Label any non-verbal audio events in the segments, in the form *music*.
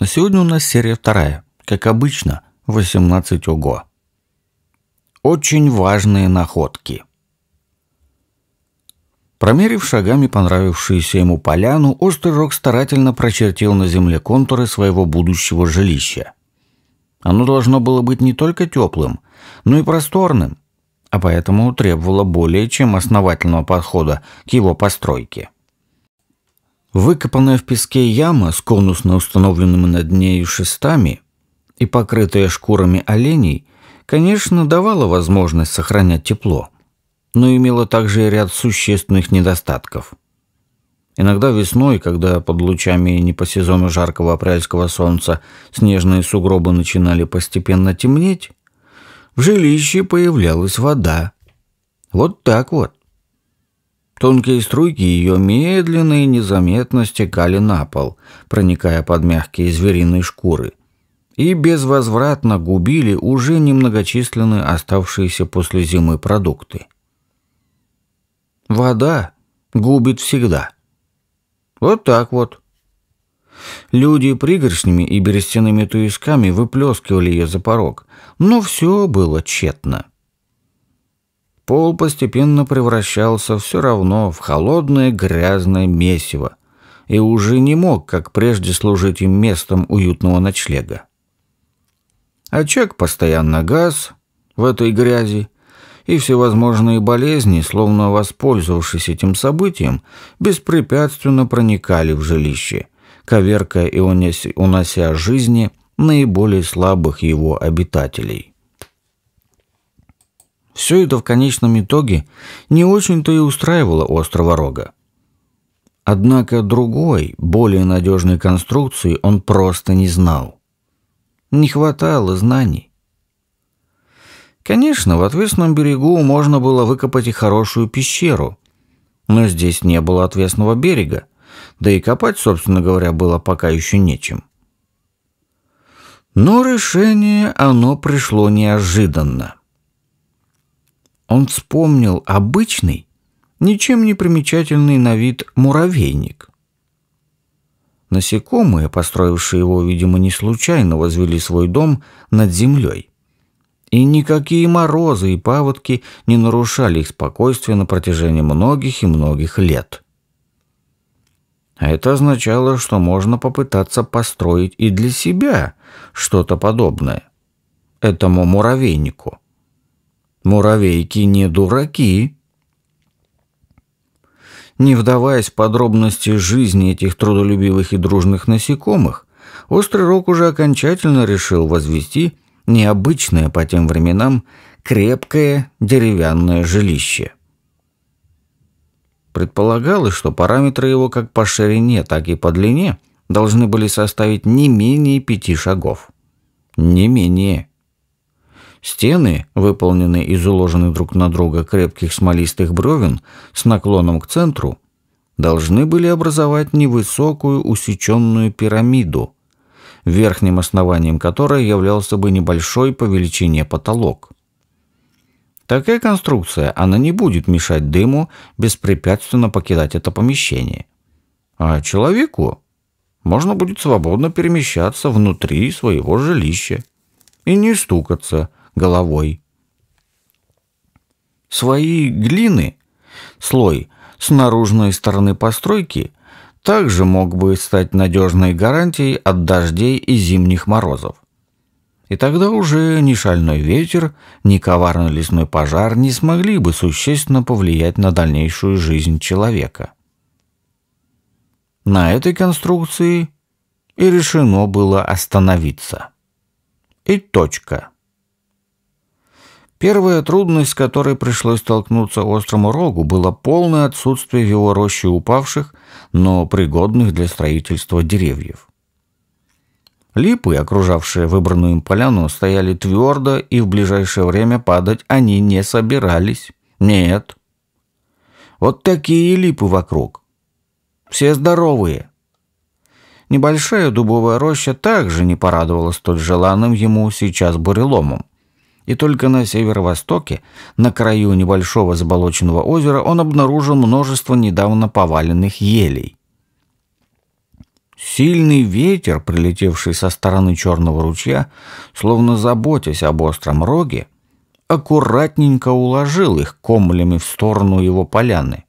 А сегодня у нас серия вторая. Как обычно, 18 ого. Очень важные находки. Промерив шагами понравившуюся ему поляну, Острый Рог старательно прочертил на земле контуры своего будущего жилища. Оно должно было быть не только теплым, но и просторным, а поэтому требовало более чем основательного подхода к его постройке – Выкопанная в песке яма с конусно установленными над нею шестами и покрытая шкурами оленей, конечно, давала возможность сохранять тепло, но имела также ряд существенных недостатков. Иногда весной, когда под лучами не по сезону жаркого апрельского солнца снежные сугробы начинали постепенно темнеть, в жилище появлялась вода. Вот так вот. Тонкие струйки ее медленно и незаметно стекали на пол, проникая под мягкие звериные шкуры, и безвозвратно губили уже немногочисленные оставшиеся после зимы продукты. Вода губит всегда. Вот так вот. Люди пригоршнями и берестяными туисками выплескивали ее за порог, но все было тщетно. Пол постепенно превращался все равно в холодное грязное месиво и уже не мог, как прежде, служить им местом уютного ночлега. Очаг а постоянно газ в этой грязи, и всевозможные болезни, словно воспользовавшись этим событием, беспрепятственно проникали в жилище, коверкая и унося жизни наиболее слабых его обитателей. Все это в конечном итоге не очень-то и устраивало острова Рога. Однако другой, более надежной конструкции он просто не знал. Не хватало знаний. Конечно, в отвесном берегу можно было выкопать и хорошую пещеру, но здесь не было отвесного берега, да и копать, собственно говоря, было пока еще нечем. Но решение оно пришло неожиданно он вспомнил обычный, ничем не примечательный на вид муравейник. Насекомые, построившие его, видимо, не случайно, возвели свой дом над землей. И никакие морозы и паводки не нарушали их спокойствие на протяжении многих и многих лет. А это означало, что можно попытаться построить и для себя что-то подобное этому муравейнику – Муравейки не дураки. Не вдаваясь в подробности жизни этих трудолюбивых и дружных насекомых, Острый Рок уже окончательно решил возвести необычное по тем временам крепкое деревянное жилище. Предполагалось, что параметры его как по ширине, так и по длине должны были составить не менее пяти шагов. Не менее. Стены, выполненные из уложенных друг на друга крепких смолистых бровен с наклоном к центру, должны были образовать невысокую усеченную пирамиду, верхним основанием которой являлся бы небольшой по величине потолок. Такая конструкция, она не будет мешать дыму беспрепятственно покидать это помещение. А человеку можно будет свободно перемещаться внутри своего жилища и не стукаться – головой. Свои глины, слой с наружной стороны постройки, также мог бы стать надежной гарантией от дождей и зимних морозов. И тогда уже ни шальной ветер, ни коварный лесной пожар не смогли бы существенно повлиять на дальнейшую жизнь человека. На этой конструкции и решено было остановиться. И точка. Первая трудность, с которой пришлось столкнуться острому рогу, было полное отсутствие в его роще упавших, но пригодных для строительства деревьев. Липы, окружавшие выбранную им поляну, стояли твердо, и в ближайшее время падать они не собирались. Нет. Вот такие липы вокруг. Все здоровые. Небольшая дубовая роща также не порадовала столь желанным ему сейчас буреломом и только на северо-востоке, на краю небольшого заболоченного озера, он обнаружил множество недавно поваленных елей. Сильный ветер, прилетевший со стороны черного ручья, словно заботясь об остром роге, аккуратненько уложил их комлями в сторону его поляны,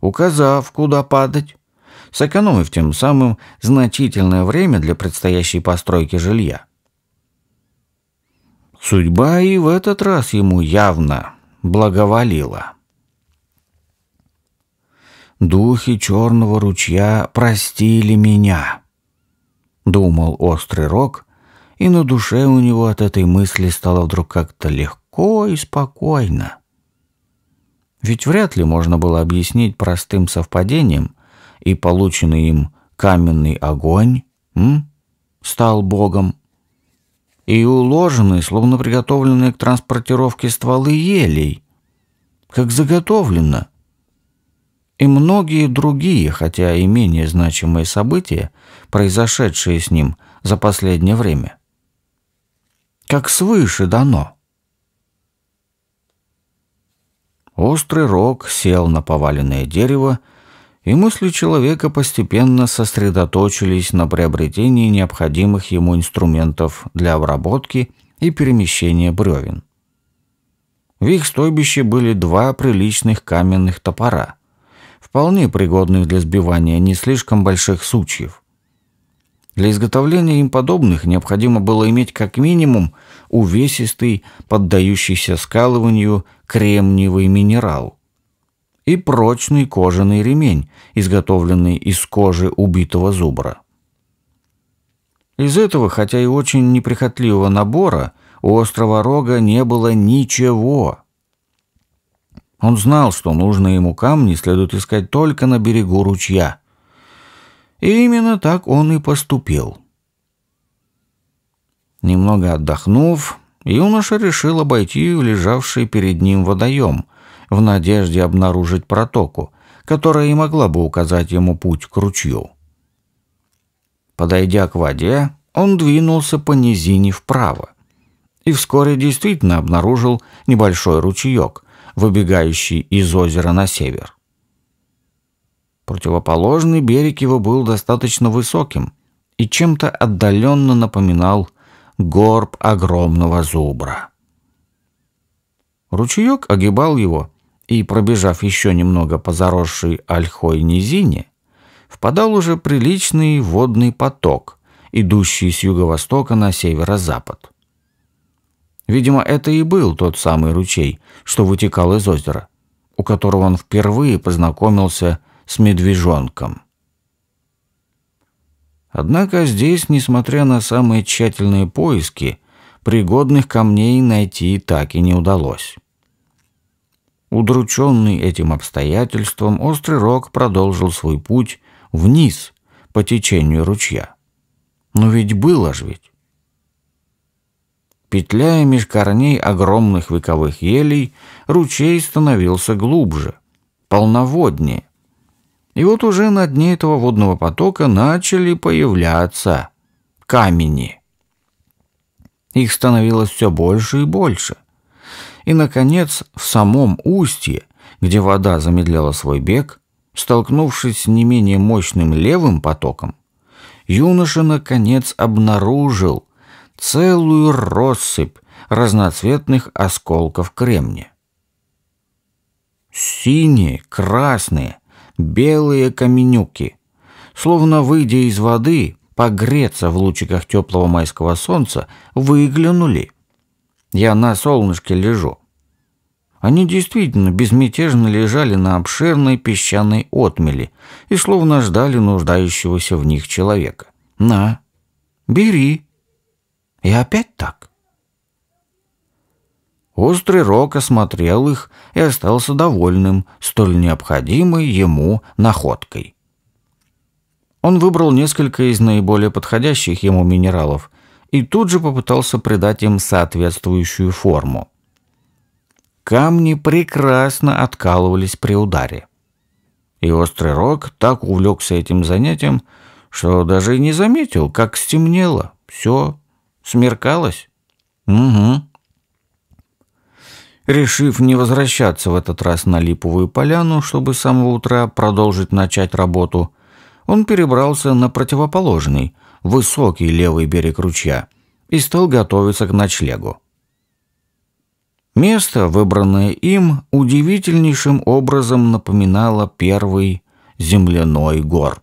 указав, куда падать, сэкономив тем самым значительное время для предстоящей постройки жилья. Судьба и в этот раз ему явно благоволила. «Духи черного ручья простили меня», — думал острый рог, и на душе у него от этой мысли стало вдруг как-то легко и спокойно. Ведь вряд ли можно было объяснить простым совпадением и полученный им каменный огонь м? стал богом и уложены, словно приготовленные к транспортировке стволы елей, как заготовлено. И многие другие, хотя и менее значимые события, произошедшие с ним за последнее время. Как свыше дано. Острый рог сел на поваленное дерево, и мысли человека постепенно сосредоточились на приобретении необходимых ему инструментов для обработки и перемещения бревен. В их стойбище были два приличных каменных топора, вполне пригодных для сбивания не слишком больших сучьев. Для изготовления им подобных необходимо было иметь как минимум увесистый, поддающийся скалыванию кремниевый минерал – и прочный кожаный ремень, изготовленный из кожи убитого зубра. Из этого, хотя и очень неприхотливого набора, у острова Рога не было ничего. Он знал, что нужные ему камни следует искать только на берегу ручья. И именно так он и поступил. Немного отдохнув, юноша решил обойти лежавший перед ним водоем, в надежде обнаружить протоку, которая и могла бы указать ему путь к ручью. Подойдя к воде, он двинулся по низине вправо и вскоре действительно обнаружил небольшой ручеек, выбегающий из озера на север. Противоположный берег его был достаточно высоким и чем-то отдаленно напоминал горб огромного зубра. Ручеек огибал его и, пробежав еще немного по заросшей ольхой низине, впадал уже приличный водный поток, идущий с юго-востока на северо-запад. Видимо, это и был тот самый ручей, что вытекал из озера, у которого он впервые познакомился с медвежонком. Однако здесь, несмотря на самые тщательные поиски, пригодных камней найти так и не удалось. Удрученный этим обстоятельством, Острый Рог продолжил свой путь вниз по течению ручья. Но ведь было ж ведь. Петляя меж корней огромных вековых елей, ручей становился глубже, полноводнее. И вот уже на дне этого водного потока начали появляться камени. Их становилось все больше и больше и, наконец, в самом устье, где вода замедляла свой бег, столкнувшись с не менее мощным левым потоком, юноша, наконец, обнаружил целую россыпь разноцветных осколков кремния. Синие, красные, белые каменюки. Словно выйдя из воды, погреться в лучиках теплого майского солнца, выглянули я на солнышке лежу. Они действительно безмятежно лежали на обширной песчаной отмели и словно ждали нуждающегося в них человека. «На, бери!» И опять так. Острый Рок осмотрел их и остался довольным столь необходимой ему находкой. Он выбрал несколько из наиболее подходящих ему минералов – и тут же попытался придать им соответствующую форму. Камни прекрасно откалывались при ударе. И острый рог так увлекся этим занятием, что даже и не заметил, как стемнело. Все, смеркалось. Угу. Решив не возвращаться в этот раз на Липовую поляну, чтобы с самого утра продолжить начать работу, он перебрался на противоположный, высокий левый берег ручья и стал готовиться к ночлегу. Место, выбранное им, удивительнейшим образом напоминало первый земляной горб.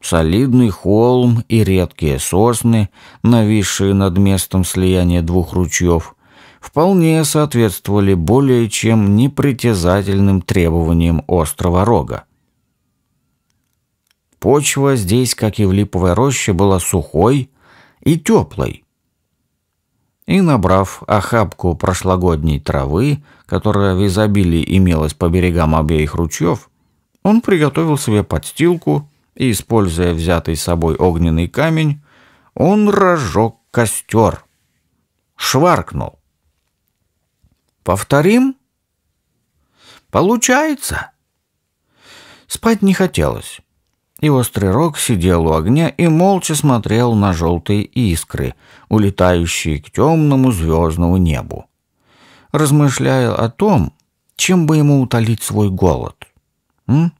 Солидный холм и редкие сосны, нависшие над местом слияния двух ручьев, вполне соответствовали более чем непритязательным требованиям острова Рога. Почва здесь, как и в липовой роще, была сухой и теплой. И, набрав охапку прошлогодней травы, которая в изобилии имелась по берегам обеих ручьев, он приготовил себе подстилку и, используя взятый с собой огненный камень, он разжег костер. Шваркнул. «Повторим?» «Получается!» Спать не хотелось и острый рог сидел у огня и молча смотрел на желтые искры, улетающие к темному звездному небу, размышляя о том, чем бы ему утолить свой голод. М?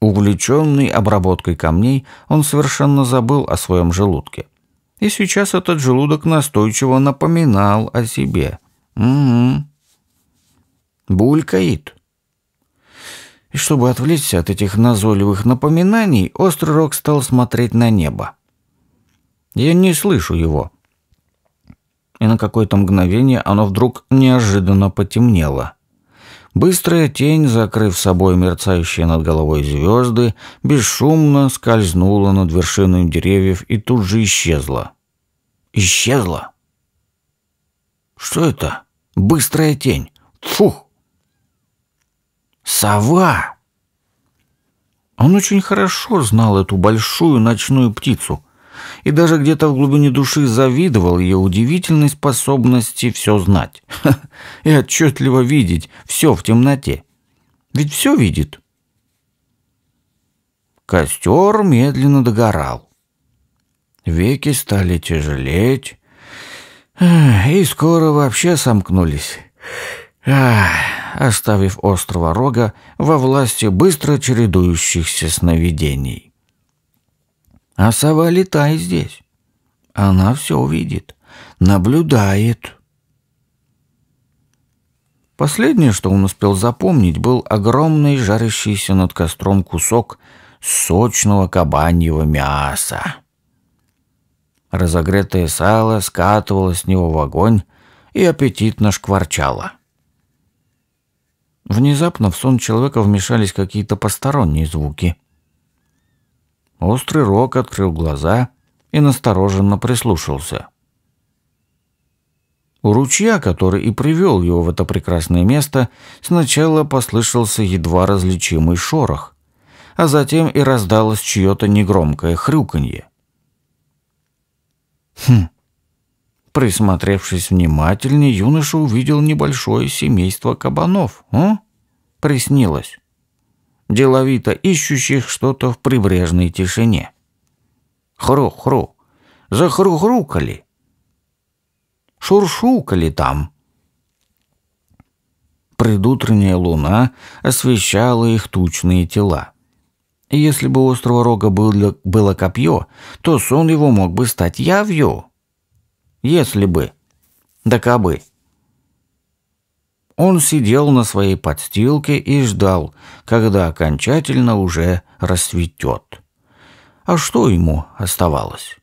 Увлеченный обработкой камней, он совершенно забыл о своем желудке. И сейчас этот желудок настойчиво напоминал о себе. «Угу. Булькает. И чтобы отвлечься от этих назойливых напоминаний, Острый Рог стал смотреть на небо. Я не слышу его. И на какое-то мгновение оно вдруг неожиданно потемнело. Быстрая тень, закрыв собой мерцающие над головой звезды, бесшумно скользнула над вершиной деревьев и тут же исчезла. Исчезла? Что это? Быстрая тень. Фух! Сова! Он очень хорошо знал эту большую ночную птицу и даже где-то в глубине души завидовал ее удивительной способности все знать *laughs* и отчетливо видеть все в темноте. Ведь все видит. Костер медленно догорал. Веки стали тяжелеть и скоро вообще сомкнулись. Ах, оставив острова Рога во власти быстро чередующихся сновидений. А сова летай здесь. Она все увидит, наблюдает. Последнее, что он успел запомнить, был огромный жарящийся над костром кусок сочного кабаньего мяса. Разогретое сало скатывалось с него в огонь и аппетитно шкварчало. — Внезапно в сон человека вмешались какие-то посторонние звуки. Острый рог открыл глаза и настороженно прислушался. У ручья, который и привел его в это прекрасное место, сначала послышался едва различимый шорох, а затем и раздалось чье-то негромкое хрюканье. «Хм, Присмотревшись внимательнее, юноша увидел небольшое семейство кабанов. А? Приснилось. Деловито ищущих что-то в прибрежной тишине. Хру-хру. Захрухрукали. Шуршукали там. Предутренняя луна освещала их тучные тела. И если бы у острого рога было копье, то сон его мог бы стать явью. Если бы. Да кабы. Он сидел на своей подстилке и ждал, когда окончательно уже расцветет. А что ему оставалось?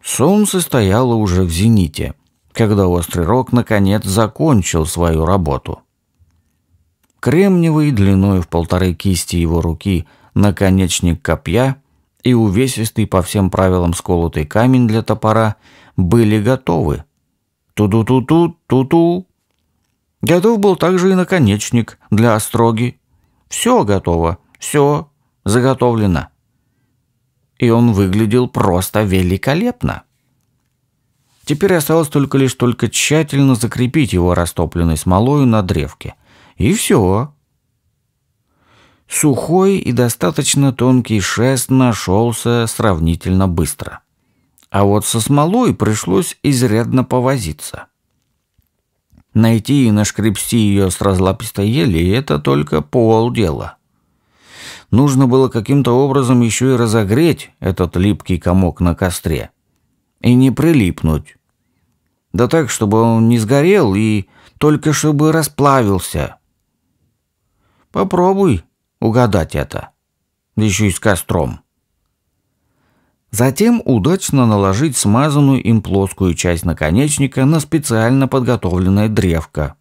Солнце стояло уже в зените, когда острый рог наконец закончил свою работу. Кремниевый длиной в полторы кисти его руки наконечник копья и увесистый по всем правилам сколотый камень для топора были готовы. Ту-ту-ту-ту, ту-ту. Готов был также и наконечник для остроги. Все готово, все заготовлено. И он выглядел просто великолепно. Теперь осталось только лишь только тщательно закрепить его растопленной смолою на древке. И все. Сухой и достаточно тонкий шест нашелся сравнительно быстро. А вот со смолой пришлось изрядно повозиться. Найти и нашкребсти ее с разлапистой ели – это только полдела. Нужно было каким-то образом еще и разогреть этот липкий комок на костре. И не прилипнуть. Да так, чтобы он не сгорел и только чтобы расплавился. Попробуй, Угадать это. Да еще и с костром. Затем удачно наложить смазанную им плоскую часть наконечника на специально подготовленное древко.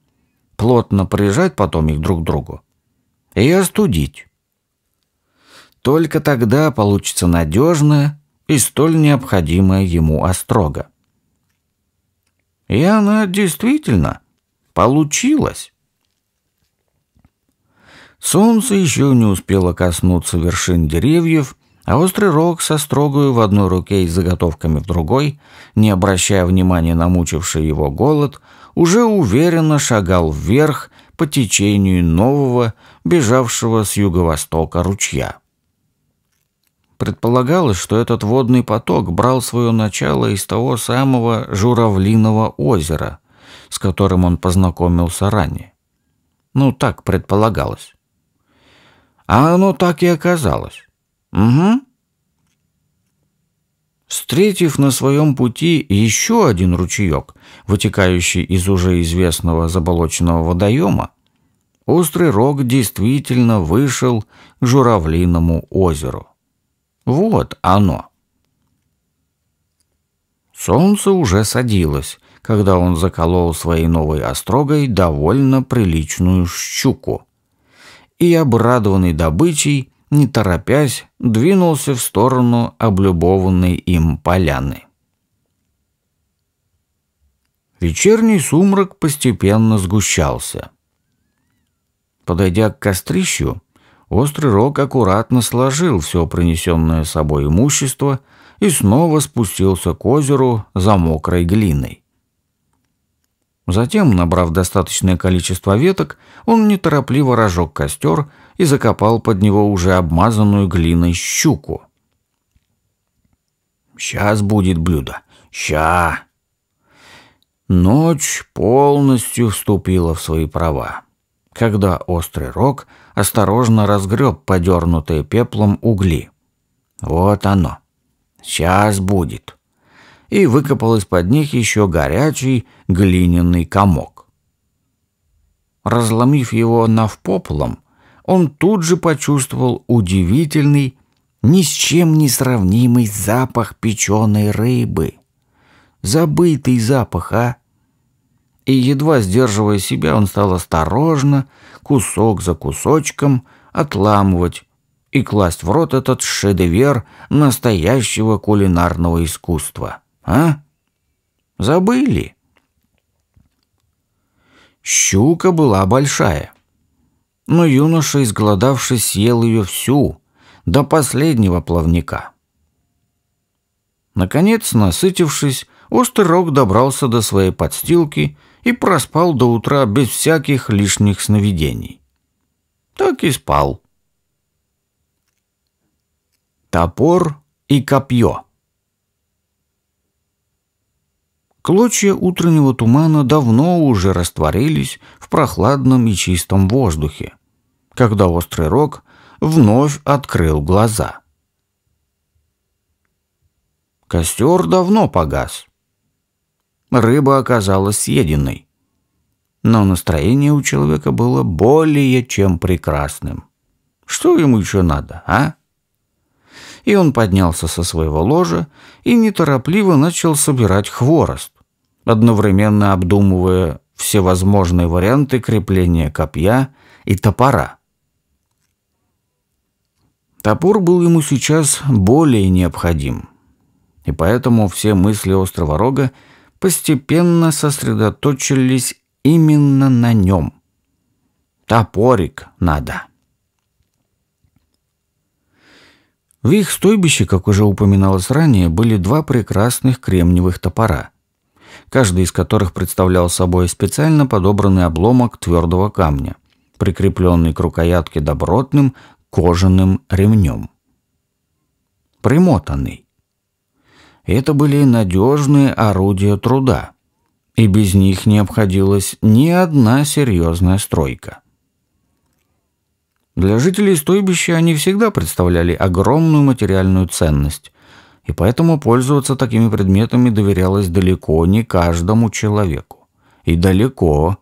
Плотно прижать потом их друг к другу. И остудить. Только тогда получится надежная и столь необходимая ему острога. И она действительно получилась. Солнце еще не успело коснуться вершин деревьев, а острый рог со строгою в одной руке и заготовками в другой, не обращая внимания на мучивший его голод, уже уверенно шагал вверх по течению нового, бежавшего с юго-востока ручья. Предполагалось, что этот водный поток брал свое начало из того самого Журавлиного озера, с которым он познакомился ранее. Ну, так предполагалось. А оно так и оказалось. Угу. Встретив на своем пути еще один ручеек, вытекающий из уже известного заболоченного водоема, острый рог действительно вышел к журавлиному озеру. Вот оно. Солнце уже садилось, когда он заколол своей новой острогой довольно приличную щуку и, обрадованный добычей, не торопясь, двинулся в сторону облюбованной им поляны. Вечерний сумрак постепенно сгущался. Подойдя к кострищу, Острый Рог аккуратно сложил все принесенное собой имущество и снова спустился к озеру за мокрой глиной. Затем, набрав достаточное количество веток, он неторопливо разжег костер и закопал под него уже обмазанную глиной щуку. «Сейчас будет блюдо. Ща!» Ночь полностью вступила в свои права, когда острый рог осторожно разгреб подернутые пеплом угли. «Вот оно. Сейчас будет» и выкопал из-под них еще горячий глиняный комок. Разломив его навпополом, он тут же почувствовал удивительный, ни с чем не сравнимый запах печеной рыбы. Забытый запах, а? И едва сдерживая себя, он стал осторожно, кусок за кусочком, отламывать и класть в рот этот шедевр настоящего кулинарного искусства. А? Забыли? Щука была большая. Но юноша, изголодавшись, съел ее всю, до последнего плавника. Наконец, насытившись, Остерок добрался до своей подстилки и проспал до утра без всяких лишних сновидений. Так и спал. Топор и копье. Клочья утреннего тумана давно уже растворились в прохладном и чистом воздухе, когда острый рог вновь открыл глаза. Костер давно погас. Рыба оказалась съеденной, но настроение у человека было более чем прекрасным. Что ему еще надо, а? И он поднялся со своего ложа и неторопливо начал собирать хворост одновременно обдумывая всевозможные варианты крепления копья и топора. Топор был ему сейчас более необходим, и поэтому все мысли острого рога постепенно сосредоточились именно на нем. Топорик надо. В их стойбище, как уже упоминалось ранее, были два прекрасных кремниевых топора – каждый из которых представлял собой специально подобранный обломок твердого камня, прикрепленный к рукоятке добротным кожаным ремнем. Примотанный. Это были надежные орудия труда, и без них не обходилась ни одна серьезная стройка. Для жителей стойбища они всегда представляли огромную материальную ценность, и поэтому пользоваться такими предметами доверялось далеко не каждому человеку. И далеко.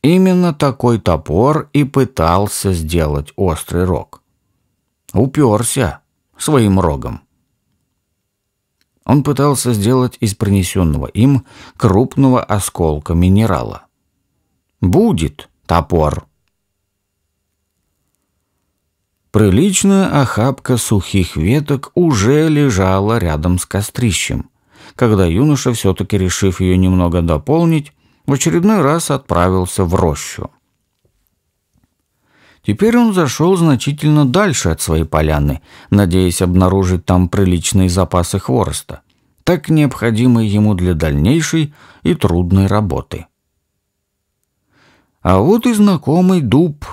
Именно такой топор и пытался сделать острый рог. Уперся своим рогом. Он пытался сделать из принесенного им крупного осколка минерала. «Будет топор!» Приличная охапка сухих веток уже лежала рядом с кострищем, когда юноша, все-таки решив ее немного дополнить, в очередной раз отправился в рощу. Теперь он зашел значительно дальше от своей поляны, надеясь обнаружить там приличные запасы хвороста, так необходимые ему для дальнейшей и трудной работы. А вот и знакомый дуб,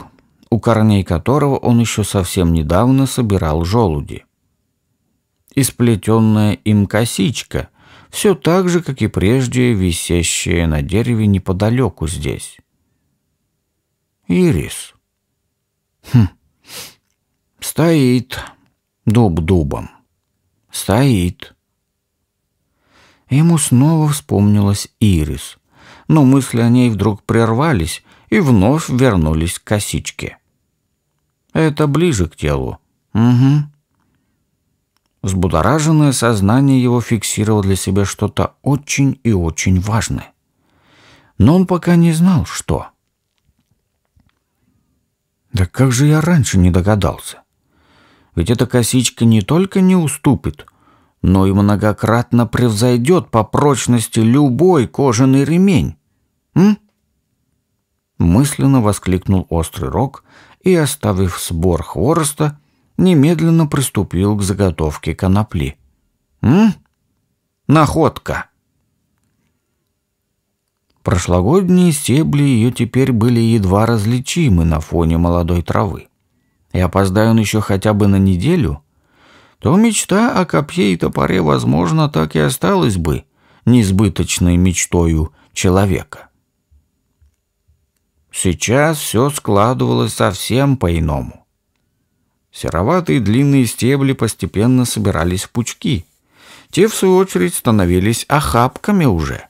у корней которого он еще совсем недавно собирал желуди. Исплетенная им косичка, все так же, как и прежде, висящая на дереве неподалеку здесь. Ирис. Хм. Стоит. Дуб дубом. Стоит. Ему снова вспомнилась Ирис, но мысли о ней вдруг прервались и вновь вернулись к косичке. Это ближе к телу. Угу. Взбудораженное сознание его фиксировало для себя что-то очень и очень важное. Но он пока не знал, что. Да как же я раньше не догадался? Ведь эта косичка не только не уступит, но и многократно превзойдет по прочности любой кожаный ремень. М? Мысленно воскликнул острый рог, и, оставив сбор хвороста, немедленно приступил к заготовке конопли. «М? Находка!» Прошлогодние стебли ее теперь были едва различимы на фоне молодой травы. И опоздаю он еще хотя бы на неделю, то мечта о копье и топоре, возможно, так и осталась бы несбыточной мечтою человека. Сейчас все складывалось совсем по-иному. Сероватые длинные стебли постепенно собирались в пучки. Те, в свою очередь, становились охапками уже.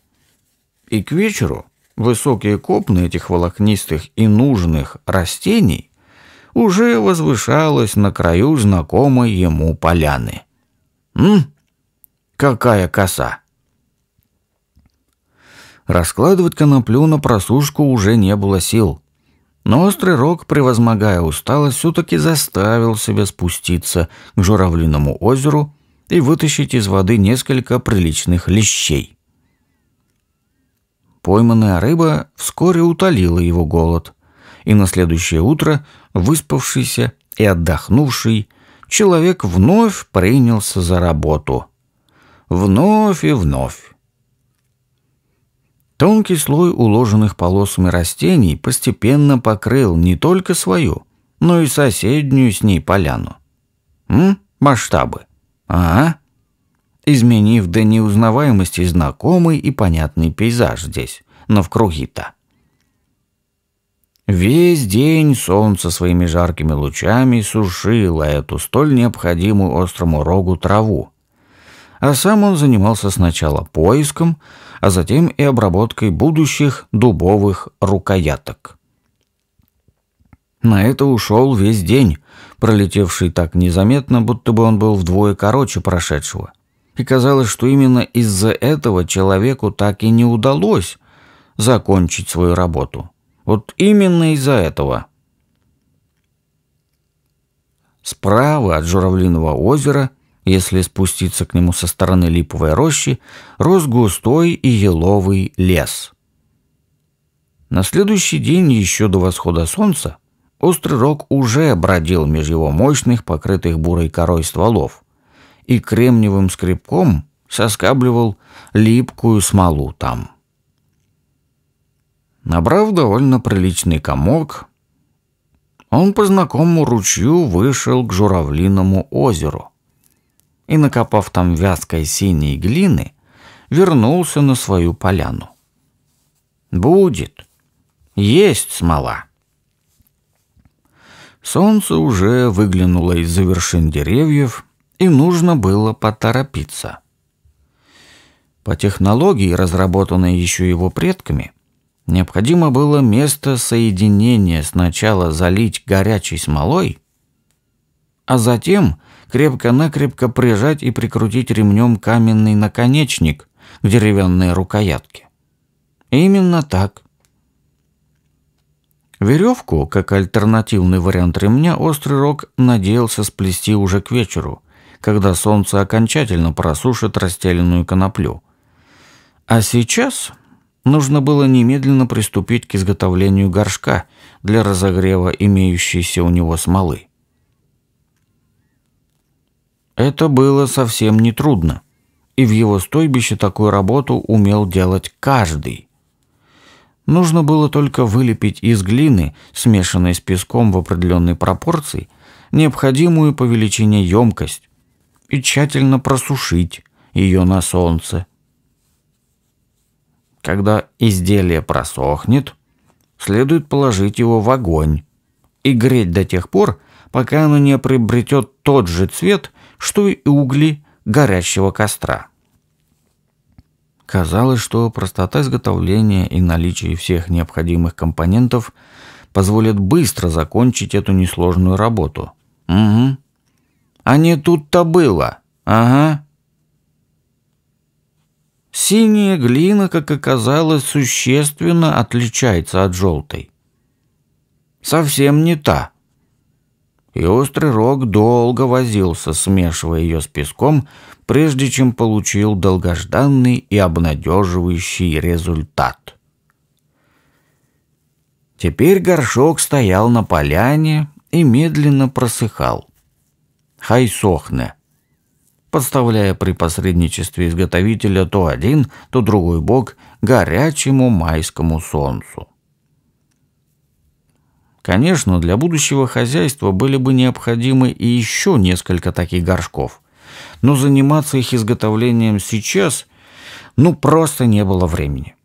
И к вечеру высокие копны этих волокнистых и нужных растений уже возвышалась на краю знакомой ему поляны. «М? Какая коса!» Раскладывать коноплю на просушку уже не было сил. Но острый рог, превозмогая усталость, все-таки заставил себя спуститься к журавлиному озеру и вытащить из воды несколько приличных лещей. Пойманная рыба вскоре утолила его голод, и на следующее утро, выспавшийся и отдохнувший, человек вновь принялся за работу. Вновь и вновь. Тонкий слой уложенных полосами растений постепенно покрыл не только свою, но и соседнюю с ней поляну. М? Масштабы. Ага. Изменив до неузнаваемости знакомый и понятный пейзаж здесь, но в круги-то. Весь день солнце своими жаркими лучами сушило эту столь необходимую острому рогу траву, а сам он занимался сначала поиском, а затем и обработкой будущих дубовых рукояток. На это ушел весь день, пролетевший так незаметно, будто бы он был вдвое короче прошедшего. И казалось, что именно из-за этого человеку так и не удалось закончить свою работу. Вот именно из-за этого. Справа от Журавлиного озера – если спуститься к нему со стороны липовой рощи, рос густой и еловый лес. На следующий день, еще до восхода солнца, острый рог уже бродил между его мощных, покрытых бурой корой стволов, и кремниевым скребком соскабливал липкую смолу там. Набрав довольно приличный комок, он по знакомому ручью вышел к Журавлиному озеру и, накопав там вязкой синей глины, вернулся на свою поляну. «Будет. Есть смола». Солнце уже выглянуло из-за вершин деревьев, и нужно было поторопиться. По технологии, разработанной еще его предками, необходимо было место соединения сначала залить горячей смолой, а затем крепко-накрепко прижать и прикрутить ремнем каменный наконечник к деревянной рукоятке. Именно так. Веревку, как альтернативный вариант ремня, Острый Рог надеялся сплести уже к вечеру, когда солнце окончательно просушит расстеленную коноплю. А сейчас нужно было немедленно приступить к изготовлению горшка для разогрева имеющейся у него смолы. Это было совсем нетрудно, и в его стойбище такую работу умел делать каждый. Нужно было только вылепить из глины, смешанной с песком в определенной пропорции, необходимую по величине емкость и тщательно просушить ее на солнце. Когда изделие просохнет, следует положить его в огонь и греть до тех пор, пока оно не приобретет тот же цвет, что и угли горящего костра. Казалось, что простота изготовления и наличие всех необходимых компонентов позволят быстро закончить эту несложную работу. Угу. А не тут-то было. Ага. Синяя глина, как оказалось, существенно отличается от желтой. Совсем не та и острый рог долго возился, смешивая ее с песком, прежде чем получил долгожданный и обнадеживающий результат. Теперь горшок стоял на поляне и медленно просыхал. Хай сохне. Подставляя при посредничестве изготовителя то один, то другой бок горячему майскому солнцу. Конечно, для будущего хозяйства были бы необходимы и еще несколько таких горшков. Но заниматься их изготовлением сейчас, ну, просто не было времени.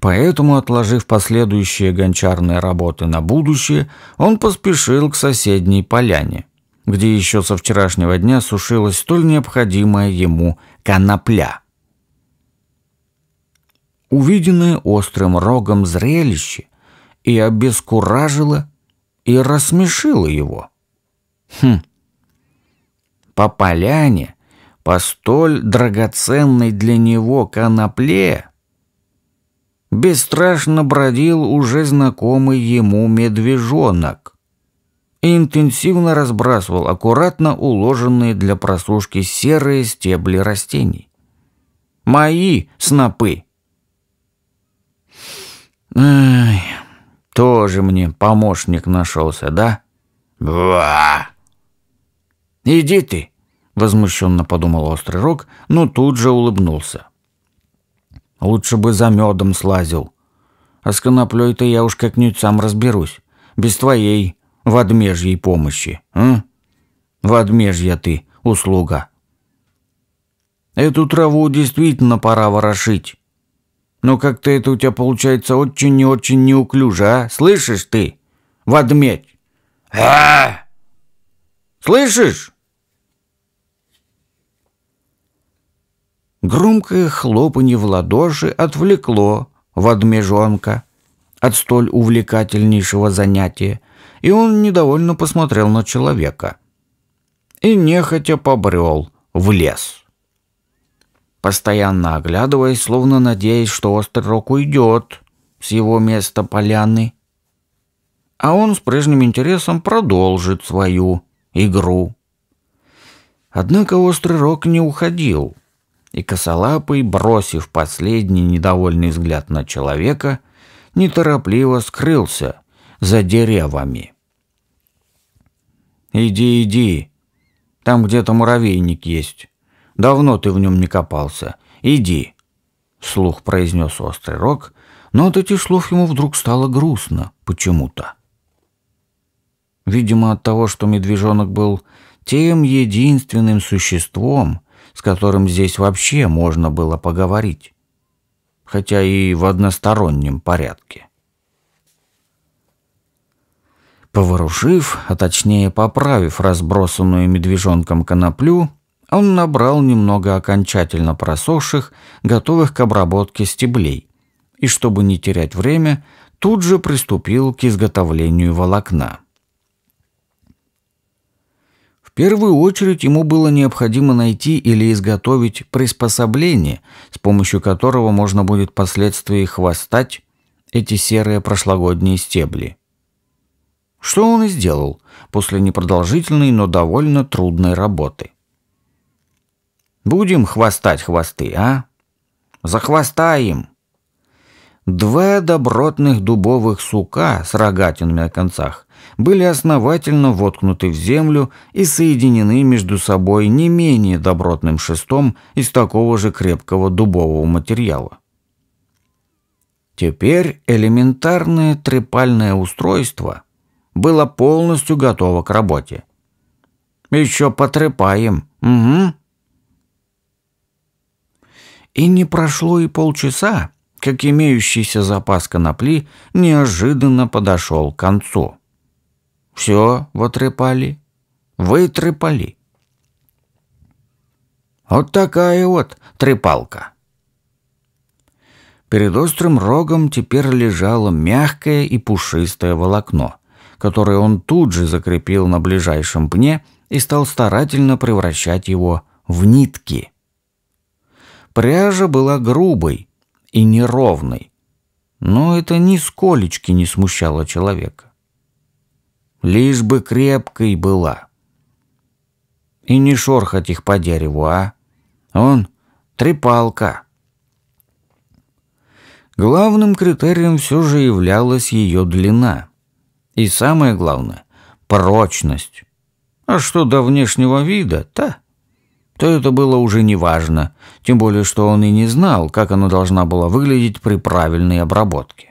Поэтому, отложив последующие гончарные работы на будущее, он поспешил к соседней поляне, где еще со вчерашнего дня сушилась столь необходимая ему конопля. Увиденное острым рогом зрелище и обескуражила, и рассмешила его. Хм. По поляне, по столь драгоценной для него конопле, бесстрашно бродил уже знакомый ему медвежонок и интенсивно разбрасывал аккуратно уложенные для просушки серые стебли растений. «Мои снопы!» Ай... Тоже мне помощник нашелся, да? Ба! Иди ты, возмущенно подумал острый рог, но тут же улыбнулся. Лучше бы за медом слазил. А с коноплей-то я уж как-нибудь сам разберусь. Без твоей водмежьей помощи, а? Водмежья ты, услуга. Эту траву действительно пора ворошить. Но как-то это у тебя получается очень и очень неуклюже, а? Слышишь ты? В отметь. а Слышишь? Громкое хлопанье в ладоши отвлекло Вадмежонка от столь увлекательнейшего занятия, и он недовольно посмотрел на человека и нехотя побрел в лес постоянно оглядываясь, словно надеясь, что острый рок уйдет с его места поляны. А он с прежним интересом продолжит свою игру. Однако Острый рок не уходил, и Косолапый, бросив последний недовольный взгляд на человека, неторопливо скрылся за деревами. «Иди, иди, там где-то муравейник есть», Давно ты в нем не копался. Иди!» Слух произнес острый рог, но от этих слов ему вдруг стало грустно почему-то. Видимо, от того, что медвежонок был тем единственным существом, с которым здесь вообще можно было поговорить. Хотя и в одностороннем порядке. Поворушив, а точнее поправив разбросанную медвежонком коноплю, он набрал немного окончательно просохших, готовых к обработке стеблей. И чтобы не терять время, тут же приступил к изготовлению волокна. В первую очередь ему было необходимо найти или изготовить приспособление, с помощью которого можно будет впоследствии хвостать эти серые прошлогодние стебли. Что он и сделал после непродолжительной, но довольно трудной работы. Будем хвостать хвосты, а? Захвостаем. Два добротных дубовых сука с рогатинами на концах были основательно воткнуты в землю и соединены между собой не менее добротным шестом из такого же крепкого дубового материала. Теперь элементарное трепальное устройство было полностью готово к работе. «Еще потрепаем, угу», и не прошло и полчаса, как имеющийся запас конопли неожиданно подошел к концу. Все вотрепали, вытрепали. Вот такая вот трепалка. Перед острым рогом теперь лежало мягкое и пушистое волокно, которое он тут же закрепил на ближайшем пне и стал старательно превращать его в нитки – Пряжа была грубой и неровной, но это нисколечки не смущало человека. Лишь бы крепкой была. И не шорхать их по дереву, а? Он трепалка. Главным критерием все же являлась ее длина. И самое главное – прочность. А что до внешнего вида, та – то это было уже неважно, тем более что он и не знал, как она должна была выглядеть при правильной обработке.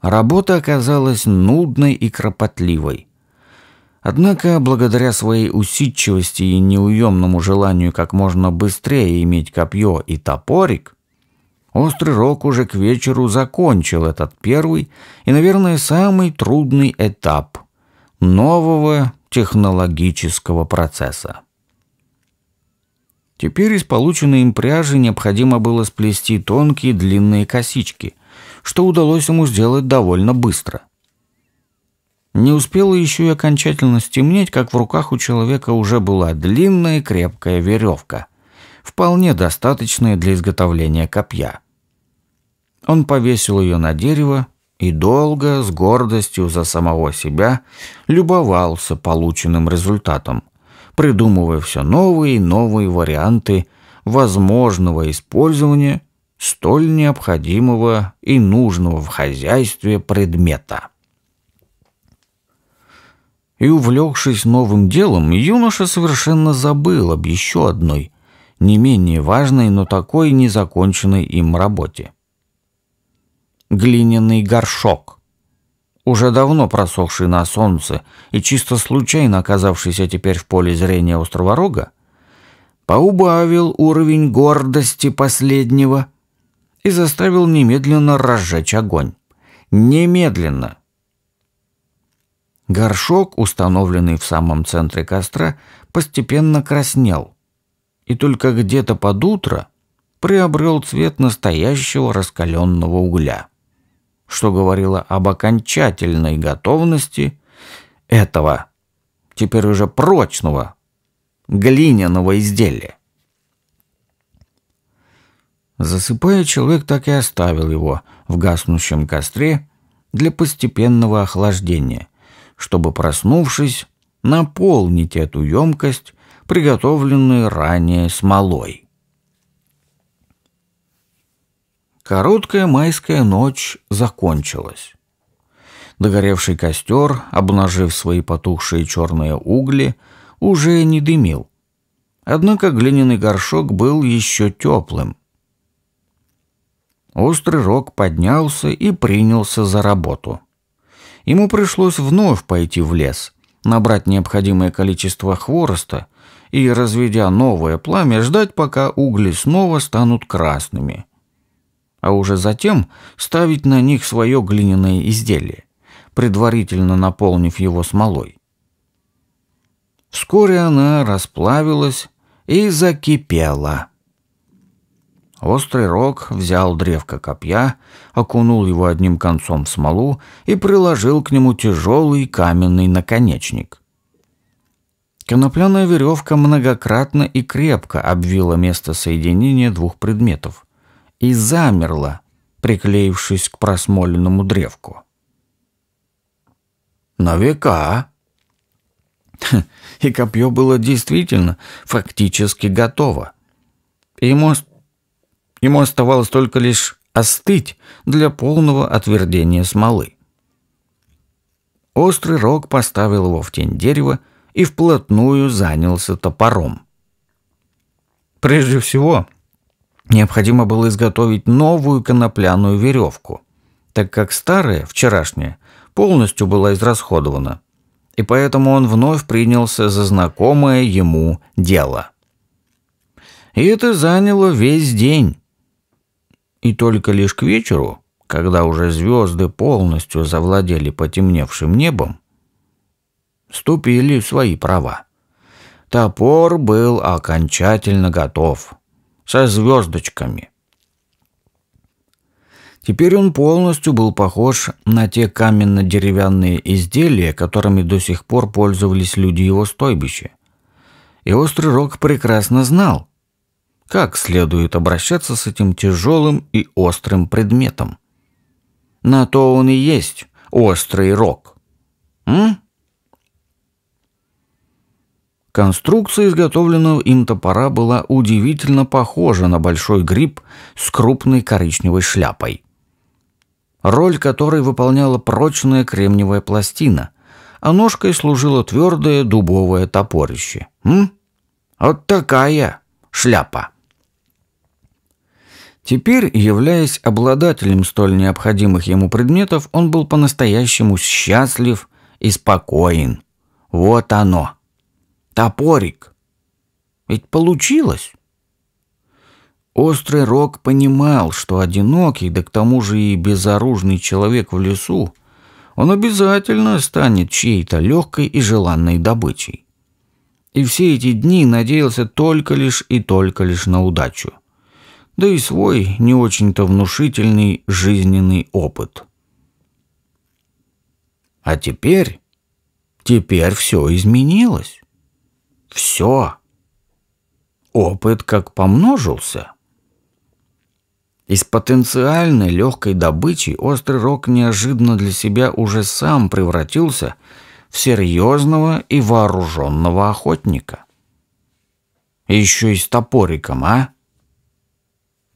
Работа оказалась нудной и кропотливой. Однако, благодаря своей усидчивости и неуемному желанию как можно быстрее иметь копье и топорик, Острый Рок уже к вечеру закончил этот первый и, наверное, самый трудный этап нового технологического процесса. Теперь из полученной им пряжи необходимо было сплести тонкие длинные косички, что удалось ему сделать довольно быстро. Не успело еще и окончательно стемнеть, как в руках у человека уже была длинная крепкая веревка, вполне достаточная для изготовления копья. Он повесил ее на дерево и долго, с гордостью за самого себя, любовался полученным результатом – придумывая все новые и новые варианты возможного использования столь необходимого и нужного в хозяйстве предмета. И увлекшись новым делом, юноша совершенно забыл об еще одной, не менее важной, но такой незаконченной им работе. Глиняный горшок уже давно просохший на солнце и чисто случайно оказавшийся теперь в поле зрения острова Рога, поубавил уровень гордости последнего и заставил немедленно разжечь огонь. Немедленно! Горшок, установленный в самом центре костра, постепенно краснел, и только где-то под утро приобрел цвет настоящего раскаленного угля – что говорило об окончательной готовности этого, теперь уже прочного, глиняного изделия. Засыпая, человек так и оставил его в гаснущем костре для постепенного охлаждения, чтобы, проснувшись, наполнить эту емкость приготовленной ранее смолой. Короткая майская ночь закончилась. Догоревший костер, обнажив свои потухшие черные угли, уже не дымил. Однако глиняный горшок был еще теплым. Острый рог поднялся и принялся за работу. Ему пришлось вновь пойти в лес, набрать необходимое количество хвороста и, разведя новое пламя, ждать, пока угли снова станут красными – а уже затем ставить на них свое глиняное изделие, предварительно наполнив его смолой. Вскоре она расплавилась и закипела. Острый рог взял древко копья, окунул его одним концом в смолу и приложил к нему тяжелый каменный наконечник. Конопляная веревка многократно и крепко обвила место соединения двух предметов и замерла, приклеившись к просмоленному древку. «На века!» *laughs* И копье было действительно фактически готово. Ему, ему оставалось только лишь остыть для полного отвердения смолы. Острый рог поставил его в тень дерева и вплотную занялся топором. Прежде всего, Необходимо было изготовить новую конопляную веревку, так как старая, вчерашняя, полностью была израсходована, и поэтому он вновь принялся за знакомое ему дело. И это заняло весь день. И только лишь к вечеру, когда уже звезды полностью завладели потемневшим небом, вступили в свои права. Топор был окончательно готов – со звездочками. Теперь он полностью был похож на те каменно-деревянные изделия, которыми до сих пор пользовались люди его стойбища. И Острый Рог прекрасно знал, как следует обращаться с этим тяжелым и острым предметом. На то он и есть Острый Рог. М? Конструкция изготовленного им топора была удивительно похожа на большой гриб с крупной коричневой шляпой, роль которой выполняла прочная кремниевая пластина, а ножкой служило твердое дубовое топорище. М? Вот такая шляпа. Теперь, являясь обладателем столь необходимых ему предметов, он был по-настоящему счастлив и спокоен. Вот оно топорик. Ведь получилось. Острый Рог понимал, что одинокий, да к тому же и безоружный человек в лесу, он обязательно станет чьей-то легкой и желанной добычей. И все эти дни надеялся только лишь и только лишь на удачу. Да и свой не очень-то внушительный жизненный опыт. А теперь... Теперь все изменилось. Все. Опыт как помножился. Из потенциальной легкой добычи острый рог неожиданно для себя уже сам превратился в серьезного и вооруженного охотника. Еще и с топориком, а?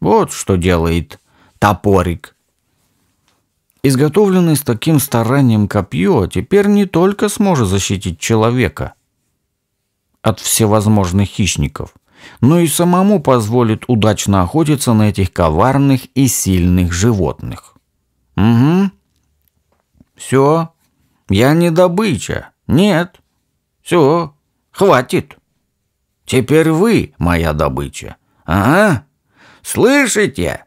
Вот что делает топорик. Изготовленный с таким старанием копье теперь не только сможет защитить человека, от всевозможных хищников, но ну и самому позволит удачно охотиться на этих коварных и сильных животных. Угу. Все. Я не добыча. Нет. Все. Хватит. Теперь вы моя добыча. Ага. Слышите?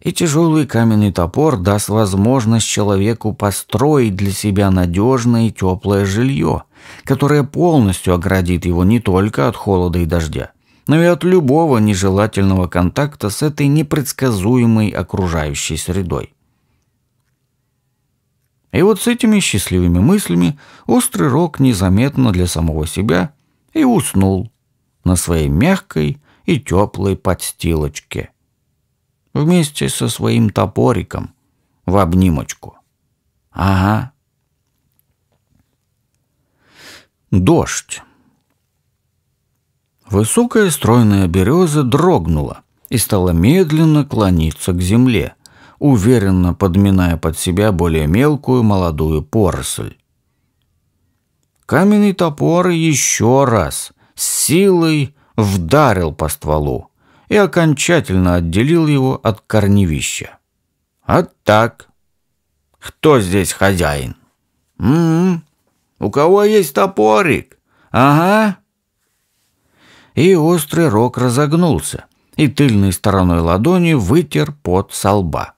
И тяжелый каменный топор даст возможность человеку построить для себя надежное и теплое жилье – которая полностью оградит его не только от холода и дождя, но и от любого нежелательного контакта с этой непредсказуемой окружающей средой. И вот с этими счастливыми мыслями острый рок незаметно для самого себя и уснул на своей мягкой и теплой подстилочке вместе со своим топориком в обнимочку. Ага, Дождь. Высокая стройная береза дрогнула и стала медленно клониться к земле, уверенно подминая под себя более мелкую молодую поросль. Каменный топор еще раз с силой вдарил по стволу и окончательно отделил его от корневища. «А так! Кто здесь хозяин?» «М-м-м!» У кого есть топорик? Ага!» И острый рог разогнулся, и тыльной стороной ладони вытер пот со лба.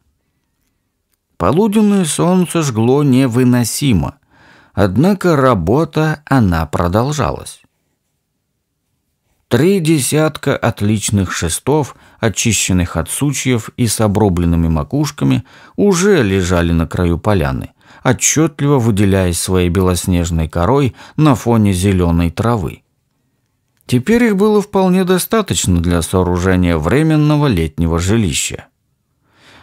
Полуденное солнце жгло невыносимо, однако работа она продолжалась. Три десятка отличных шестов, очищенных от сучьев и с обрубленными макушками, уже лежали на краю поляны отчетливо выделяясь своей белоснежной корой на фоне зеленой травы. Теперь их было вполне достаточно для сооружения временного летнего жилища.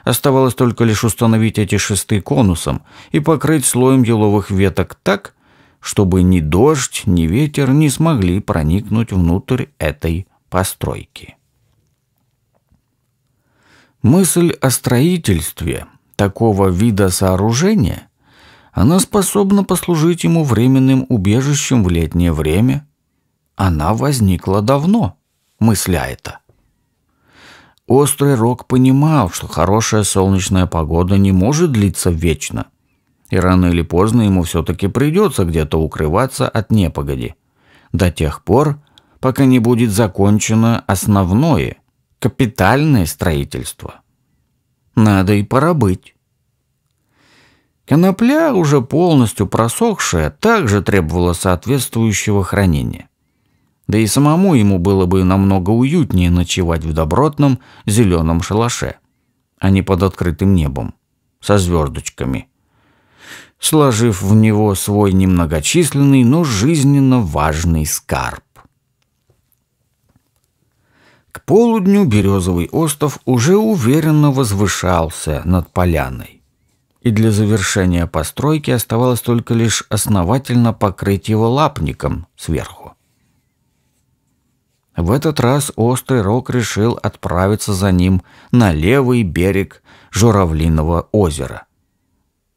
Оставалось только лишь установить эти шесты конусом и покрыть слоем еловых веток так, чтобы ни дождь, ни ветер не смогли проникнуть внутрь этой постройки. Мысль о строительстве такого вида сооружения она способна послужить ему временным убежищем в летнее время. Она возникла давно, мысля это. Острый Рок понимал, что хорошая солнечная погода не может длиться вечно, и рано или поздно ему все-таки придется где-то укрываться от непогоди, до тех пор, пока не будет закончено основное, капитальное строительство. Надо и поробыть. Конопля, уже полностью просохшая, также требовала соответствующего хранения. Да и самому ему было бы намного уютнее ночевать в добротном зеленом шалаше, а не под открытым небом, со звездочками. Сложив в него свой немногочисленный, но жизненно важный скарб. К полудню березовый остров уже уверенно возвышался над поляной и для завершения постройки оставалось только лишь основательно покрыть его лапником сверху. В этот раз Острый Рог решил отправиться за ним на левый берег Журавлиного озера.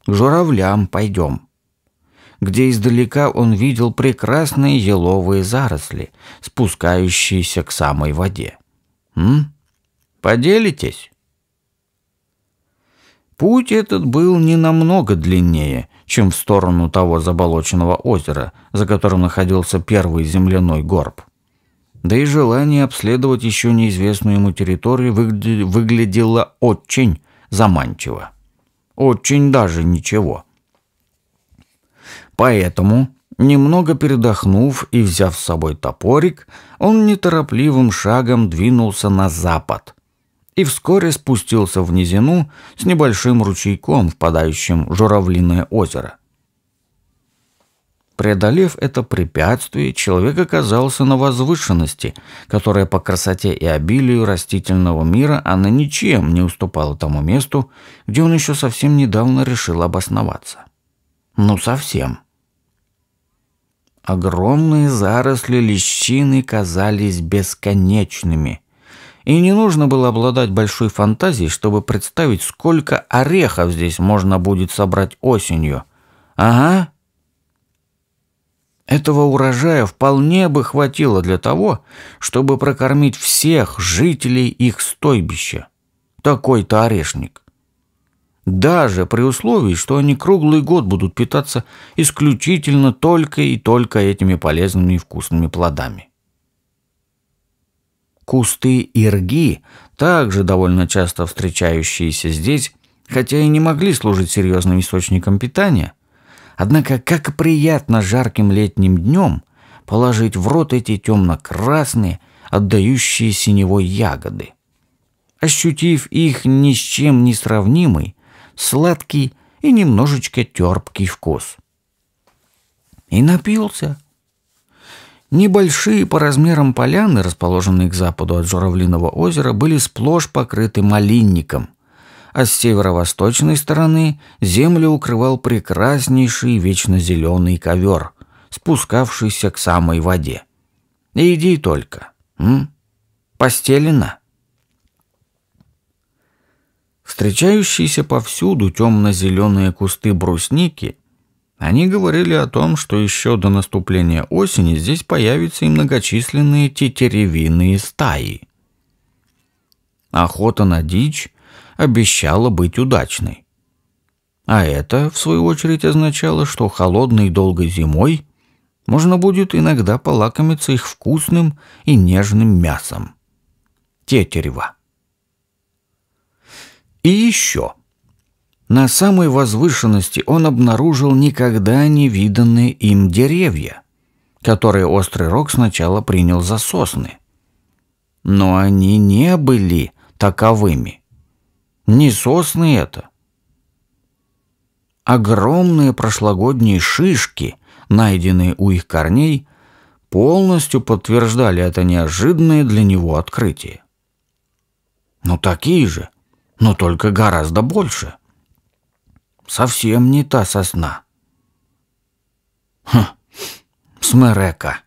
К журавлям пойдем, где издалека он видел прекрасные еловые заросли, спускающиеся к самой воде. «М? Поделитесь?» Путь этот был не намного длиннее, чем в сторону того заболоченного озера, за которым находился первый земляной горб. Да и желание обследовать еще неизвестную ему территорию выглядело очень заманчиво. Очень даже ничего. Поэтому, немного передохнув и взяв с собой топорик, он неторопливым шагом двинулся на запад, и вскоре спустился в низину с небольшим ручейком, впадающим в Журавлиное озеро. Преодолев это препятствие, человек оказался на возвышенности, которая по красоте и обилию растительного мира она ничем не уступала тому месту, где он еще совсем недавно решил обосноваться. Ну совсем. Огромные заросли лещины казались бесконечными – и не нужно было обладать большой фантазией, чтобы представить, сколько орехов здесь можно будет собрать осенью. Ага. Этого урожая вполне бы хватило для того, чтобы прокормить всех жителей их стойбища. Такой-то орешник. Даже при условии, что они круглый год будут питаться исключительно только и только этими полезными и вкусными плодами. Кусты ирги, также довольно часто встречающиеся здесь, хотя и не могли служить серьезным источником питания. Однако как приятно жарким летним днем положить в рот эти темно-красные, отдающие синевой ягоды. Ощутив их ни с чем не сравнимый, сладкий и немножечко терпкий вкус. И напился – Небольшие по размерам поляны, расположенные к западу от Журавлиного озера, были сплошь покрыты малинником, а с северо-восточной стороны землю укрывал прекраснейший вечно зеленый ковер, спускавшийся к самой воде. «Иди только, м? постелено». Встречающиеся повсюду темно-зеленые кусты брусники – они говорили о том, что еще до наступления осени здесь появятся и многочисленные тетеревиные стаи. Охота на дичь обещала быть удачной. А это, в свою очередь, означало, что холодной долгой зимой можно будет иногда полакомиться их вкусным и нежным мясом. Тетерева. И еще – на самой возвышенности он обнаружил никогда не виданные им деревья, которые острый рог сначала принял за сосны. Но они не были таковыми. Не сосны это. Огромные прошлогодние шишки, найденные у их корней, полностью подтверждали это неожиданное для него открытие. Ну такие же, но только гораздо больше – совсем не та сосна. Хм, смерека.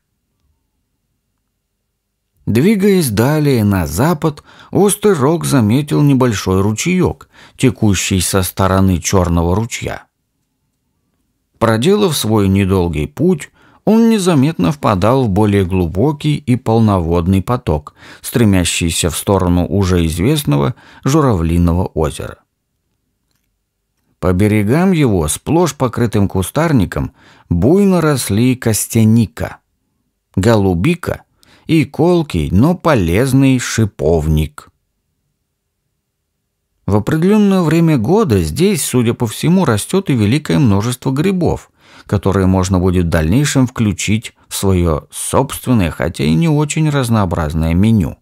Двигаясь далее на запад, острый рог заметил небольшой ручеек, текущий со стороны черного ручья. Проделав свой недолгий путь, он незаметно впадал в более глубокий и полноводный поток, стремящийся в сторону уже известного Журавлиного озера. По берегам его, сплошь покрытым кустарником, буйно росли костяника, голубика и колкий, но полезный шиповник. В определенное время года здесь, судя по всему, растет и великое множество грибов, которые можно будет в дальнейшем включить в свое собственное, хотя и не очень разнообразное меню.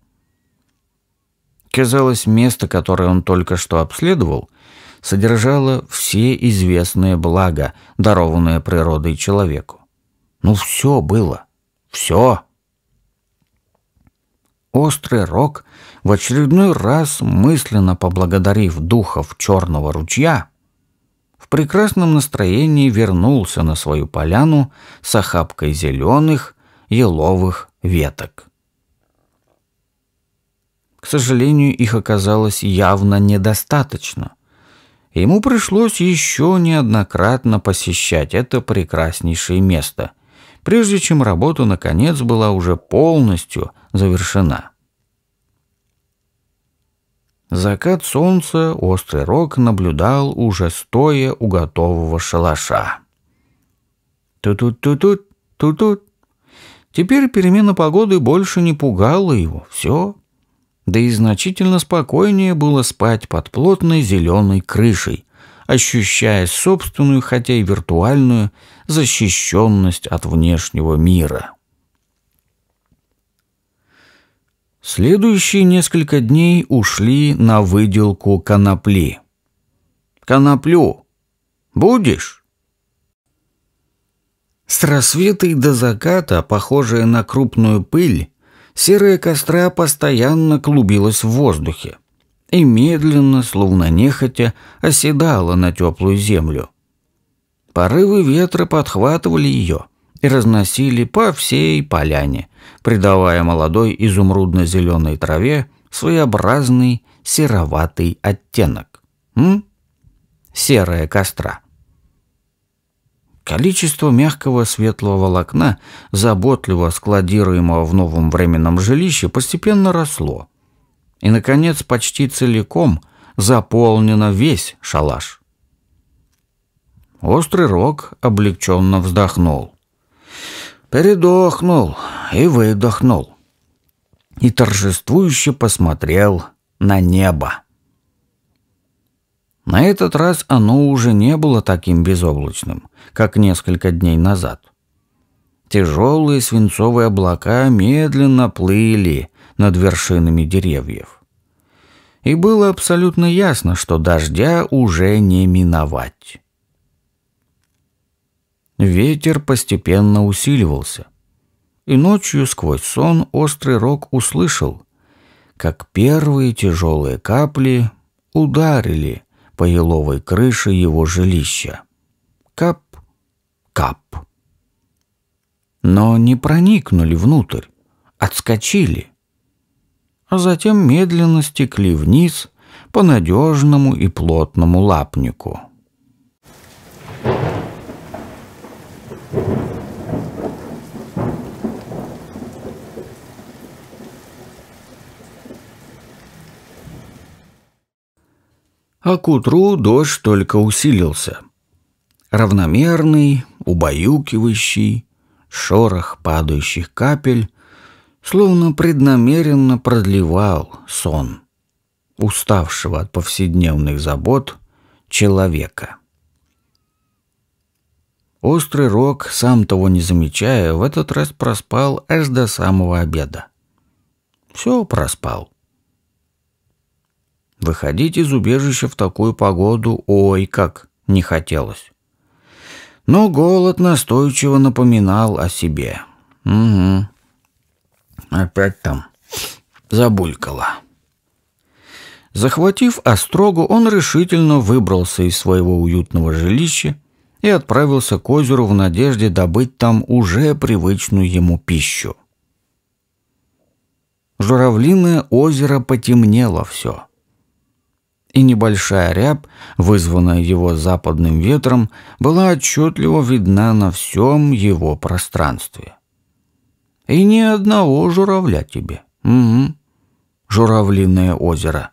Казалось, место, которое он только что обследовал, содержала все известные блага, дарованные природой человеку. Ну все было, все. Острый рог, в очередной раз мысленно поблагодарив духов черного ручья, в прекрасном настроении вернулся на свою поляну с охапкой зеленых еловых веток. К сожалению, их оказалось явно недостаточно. Ему пришлось еще неоднократно посещать это прекраснейшее место, прежде чем работа наконец была уже полностью завершена. Закат солнца острый рог наблюдал уже стоя у готового шалаша. Тут-тут-тут-тут, тут-тут. Теперь перемена погоды больше не пугала его. Все да и значительно спокойнее было спать под плотной зеленой крышей, ощущая собственную, хотя и виртуальную, защищенность от внешнего мира. Следующие несколько дней ушли на выделку конопли. «Коноплю! Будешь?» С рассвета и до заката, похожая на крупную пыль, серая костра постоянно клубилась в воздухе и медленно, словно нехотя, оседала на теплую землю. Порывы ветра подхватывали ее и разносили по всей поляне, придавая молодой изумрудно-зеленой траве своеобразный сероватый оттенок. М? Серая костра. Количество мягкого светлого волокна, заботливо складируемого в новом временном жилище, постепенно росло. И, наконец, почти целиком заполнено весь шалаш. Острый рог облегченно вздохнул. Передохнул и выдохнул. И торжествующе посмотрел на небо. На этот раз оно уже не было таким безоблачным, как несколько дней назад. Тяжелые свинцовые облака медленно плыли над вершинами деревьев. И было абсолютно ясно, что дождя уже не миновать. Ветер постепенно усиливался. И ночью сквозь сон острый рог услышал, как первые тяжелые капли ударили по еловой крыше его жилища. Кап, кап. Но не проникнули внутрь, отскочили. А затем медленно стекли вниз по надежному и плотному лапнику. Thank you. а к утру дождь только усилился. Равномерный, убаюкивающий, шорох падающих капель словно преднамеренно продлевал сон уставшего от повседневных забот человека. Острый Рок сам того не замечая, в этот раз проспал аж до самого обеда. Все проспал. Выходить из убежища в такую погоду ой как не хотелось. Но голод настойчиво напоминал о себе. Угу. Опять там забулькало. Захватив острогу, он решительно выбрался из своего уютного жилища и отправился к озеру в надежде добыть там уже привычную ему пищу. Журавлиное озеро потемнело все — и небольшая рябь, вызванная его западным ветром, была отчетливо видна на всем его пространстве. И ни одного журавля тебе. Угу. Журавлиное озеро.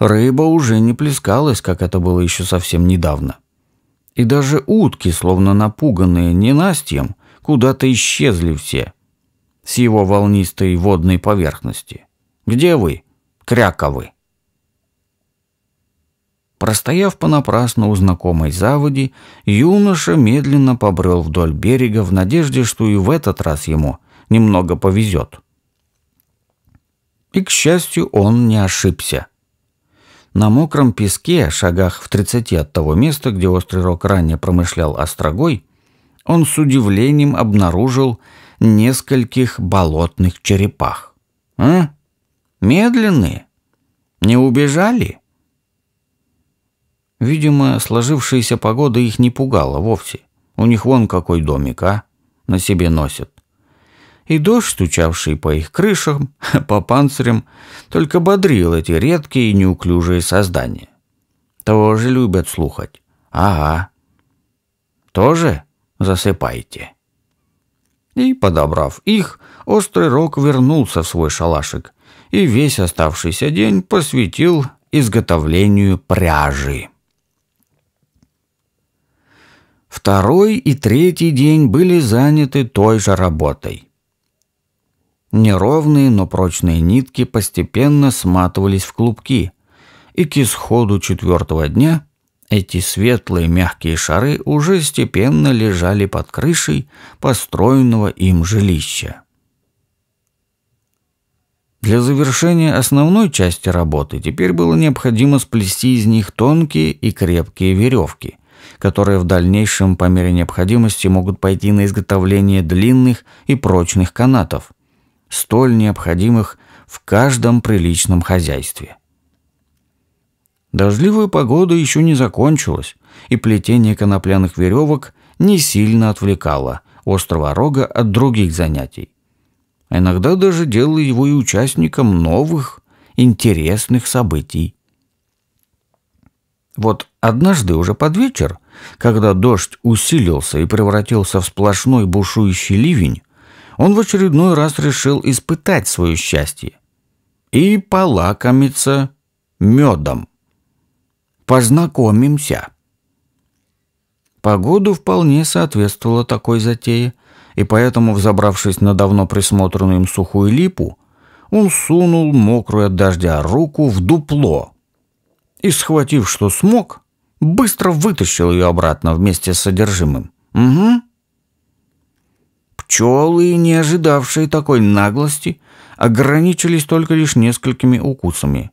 Рыба уже не плескалась, как это было еще совсем недавно. И даже утки, словно напуганные ненастьем, куда-то исчезли все с его волнистой водной поверхности. «Где вы, кряковы?» Простояв понапрасну у знакомой заводи, юноша медленно побрел вдоль берега в надежде, что и в этот раз ему немного повезет. И, к счастью, он не ошибся. На мокром песке, шагах в тридцати от того места, где Острый Рог ранее промышлял острогой, он с удивлением обнаружил нескольких болотных черепах. «А? Медленные? Не убежали?» Видимо, сложившаяся погода их не пугала вовсе. У них вон какой домик, а? На себе носят. И дождь, стучавший по их крышам, *laughs* по панцирям, только бодрил эти редкие и неуклюжие создания. Того же любят слухать. Ага. Тоже засыпайте. И, подобрав их, острый рог вернулся в свой шалашик и весь оставшийся день посвятил изготовлению пряжи. Второй и третий день были заняты той же работой. Неровные, но прочные нитки постепенно сматывались в клубки, и к исходу четвертого дня эти светлые мягкие шары уже степенно лежали под крышей построенного им жилища. Для завершения основной части работы теперь было необходимо сплести из них тонкие и крепкие веревки – которые в дальнейшем по мере необходимости могут пойти на изготовление длинных и прочных канатов, столь необходимых в каждом приличном хозяйстве. Дождливая погода еще не закончилась, и плетение конопляных веревок не сильно отвлекало острого рога от других занятий. иногда даже делало его и участником новых, интересных событий. Вот однажды уже под вечер когда дождь усилился и превратился в сплошной бушующий ливень, он в очередной раз решил испытать свое счастье и полакомиться медом. Познакомимся. Погода вполне соответствовала такой затее, и поэтому, взобравшись на давно присмотренную им сухую липу, он сунул мокрую от дождя руку в дупло и, схватив, что смог, Быстро вытащил ее обратно вместе с содержимым. Угу. Пчелы, не ожидавшие такой наглости, ограничились только лишь несколькими укусами.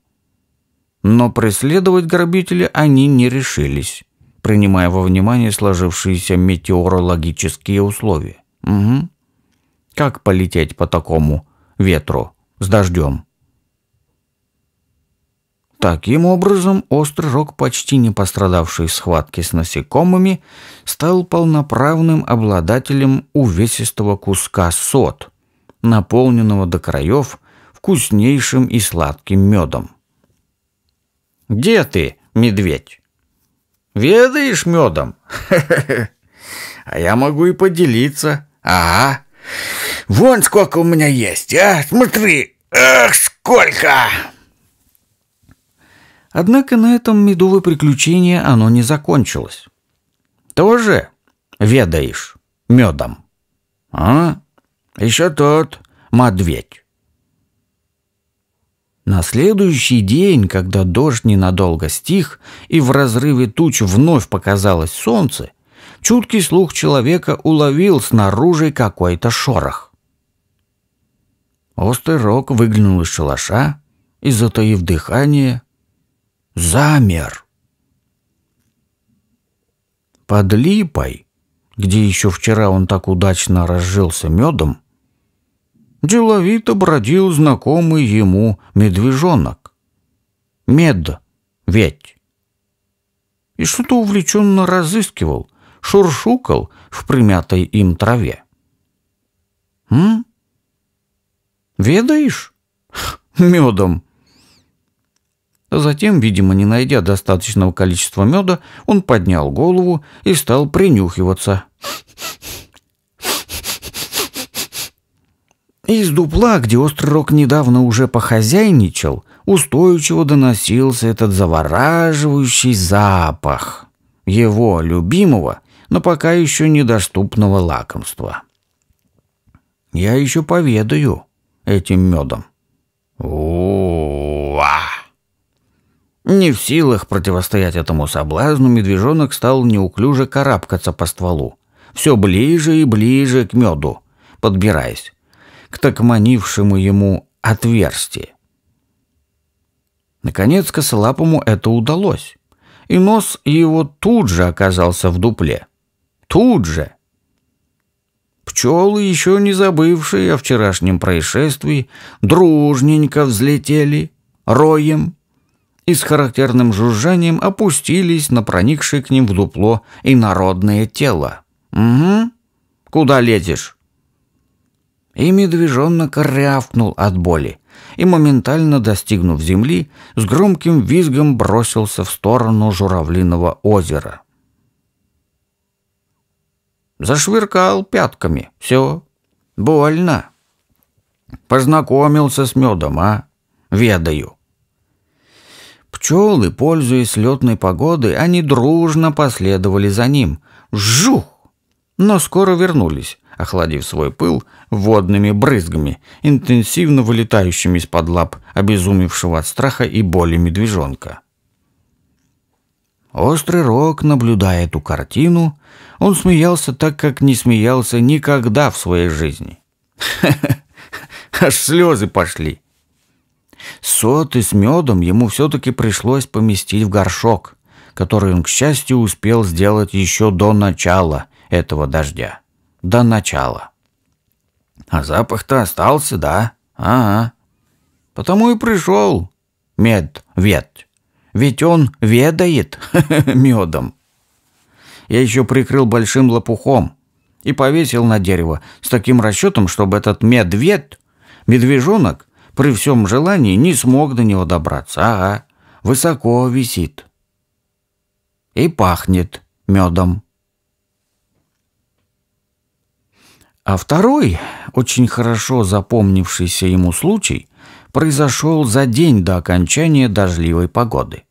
Но преследовать грабителя они не решились, принимая во внимание сложившиеся метеорологические условия. Угу. Как полететь по такому ветру с дождем? Таким образом, острый рог, почти не пострадавший в схватке с насекомыми, стал полноправным обладателем увесистого куска сот, наполненного до краев вкуснейшим и сладким медом. «Где ты, медведь? Ведаешь медом? *laughs* А я могу и поделиться. Ага. Вон сколько у меня есть, а? Смотри! Ах, сколько!» Однако на этом медовое приключение оно не закончилось. Тоже ведаешь медом? А? Еще тот медведь. На следующий день, когда дождь ненадолго стих и в разрыве туч вновь показалось солнце, чуткий слух человека уловил снаружи какой-то шорох. Острый рог выглянул из шалаша и, затаив дыхание, замер. Под липой, где еще вчера он так удачно разжился медом, деловито бродил знакомый ему медвежонок. Мед, ведь. И что-то увлеченно разыскивал, шуршукал в примятой им траве. «М? Ведаешь? Медом!» А затем, видимо, не найдя достаточного количества меда, он поднял голову и стал принюхиваться. Из дупла, где Остророг недавно уже похозяйничал, устойчиво доносился этот завораживающий запах его любимого, но пока еще недоступного лакомства. «Я еще поведаю этим медом». «У-а-а!» Не в силах противостоять этому соблазну, медвежонок стал неуклюже карабкаться по стволу, все ближе и ближе к меду, подбираясь к так манившему ему отверстие. Наконец косолапому это удалось, и нос его тут же оказался в дупле. Тут же! Пчелы, еще не забывшие о вчерашнем происшествии, дружненько взлетели роем и с характерным жужжанием опустились на проникшее к ним в дупло инородное тело. «Угу. Куда лезешь?» И медвежонок рявкнул от боли и, моментально достигнув земли, с громким визгом бросился в сторону журавлиного озера. Зашвыркал пятками. Все. Больно. Познакомился с медом, а? Ведаю. Пчелы, пользуясь летной погодой, они дружно последовали за ним. Жух! Но скоро вернулись, охладив свой пыл водными брызгами, интенсивно вылетающими из-под лап обезумевшего от страха и боли медвежонка. Острый Рог, наблюдая эту картину, он смеялся так, как не смеялся никогда в своей жизни. Ха *laughs* -ха, аж слезы пошли. Соты с медом ему все-таки пришлось поместить в горшок, который он, к счастью, успел сделать еще до начала этого дождя. До начала. А запах-то остался, да? Ага. Потому и пришел. Мед, вет. Ведь он ведает *laughs* медом. Я еще прикрыл большим лопухом и повесил на дерево с таким расчетом, чтобы этот медведь, медвежонок, при всем желании не смог до него добраться. Ага, высоко висит. И пахнет медом. А второй, очень хорошо запомнившийся ему случай, произошел за день до окончания дождливой погоды.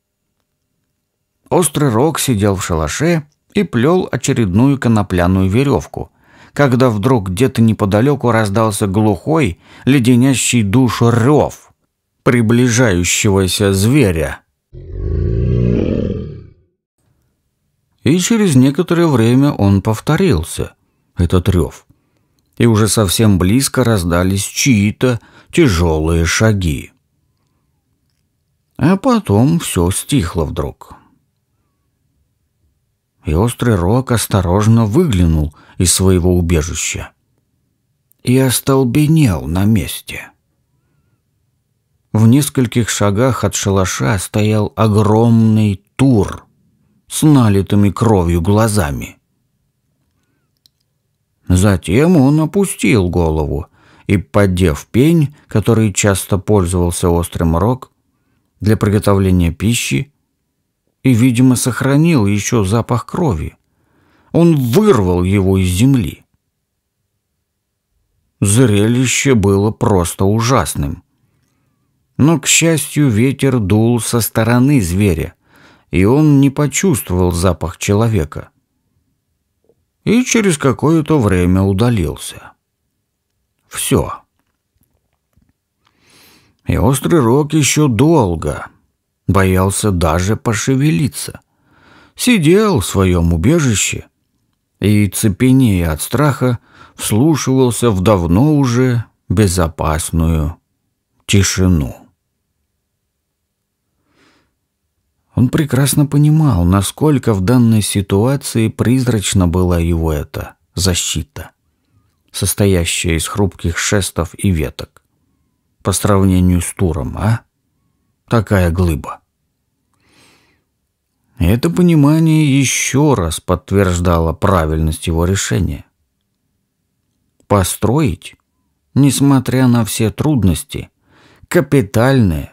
Острый Рог сидел в шалаше и плел очередную конопляную веревку – когда вдруг где-то неподалеку раздался глухой, леденящий душу рев приближающегося зверя. И через некоторое время он повторился, этот рев. И уже совсем близко раздались чьи-то тяжелые шаги. А потом все стихло вдруг и острый рог осторожно выглянул из своего убежища и остолбенел на месте. В нескольких шагах от шалаша стоял огромный тур с налитыми кровью глазами. Затем он опустил голову и, поддев пень, который часто пользовался острым рог, для приготовления пищи, и, видимо, сохранил еще запах крови. Он вырвал его из земли. Зрелище было просто ужасным. Но, к счастью, ветер дул со стороны зверя, и он не почувствовал запах человека. И через какое-то время удалился. Все. И острый рог еще долго, боялся даже пошевелиться. Сидел в своем убежище и, цепенея от страха, вслушивался в давно уже безопасную тишину. Он прекрасно понимал, насколько в данной ситуации призрачно была его эта защита, состоящая из хрупких шестов и веток. По сравнению с Туром, а? Такая глыба. Это понимание еще раз подтверждало правильность его решения. Построить, несмотря на все трудности, капитальное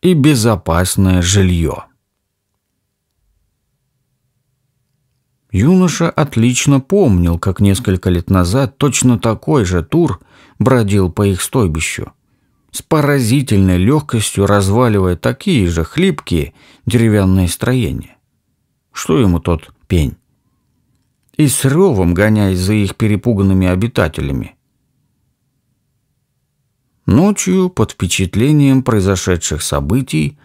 и безопасное жилье. Юноша отлично помнил, как несколько лет назад точно такой же тур бродил по их стойбищу, с поразительной легкостью разваливая такие же хлипкие деревянные строения. Что ему тот пень? И с ревом гоняясь за их перепуганными обитателями. Ночью, под впечатлением произошедших событий,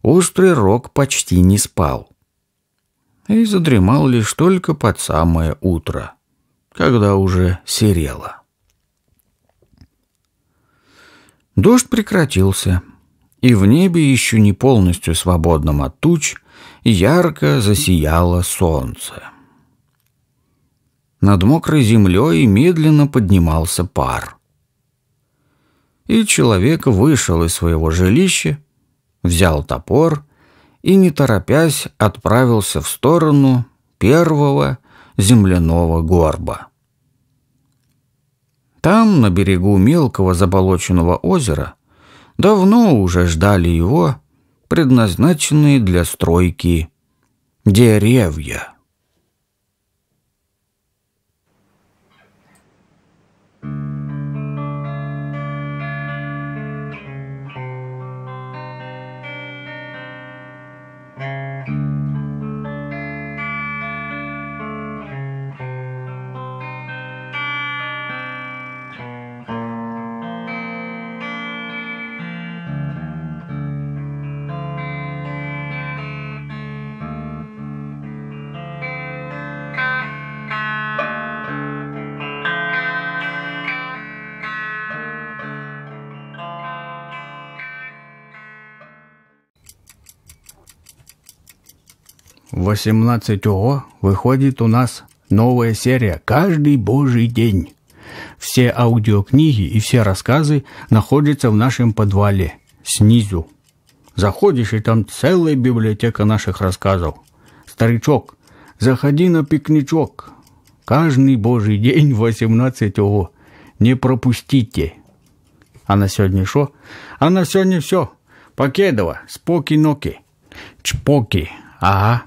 острый рог почти не спал. И задремал лишь только под самое утро, когда уже серело. Дождь прекратился, и в небе, еще не полностью свободном от туч, ярко засияло солнце. Над мокрой землей медленно поднимался пар. И человек вышел из своего жилища, взял топор и, не торопясь, отправился в сторону первого земляного горба. Там, на берегу мелкого заболоченного озера, давно уже ждали его предназначенные для стройки деревья. 18 ООО выходит у нас новая серия каждый божий день. Все аудиокниги и все рассказы находятся в нашем подвале, снизу. Заходишь, и там целая библиотека наших рассказов. Старичок, заходи на пикничок. Каждый божий день 18 ООО. Не пропустите. А на сегодня что? А на сегодня все. Покедова, споки-ноки. Чпоки. Ага.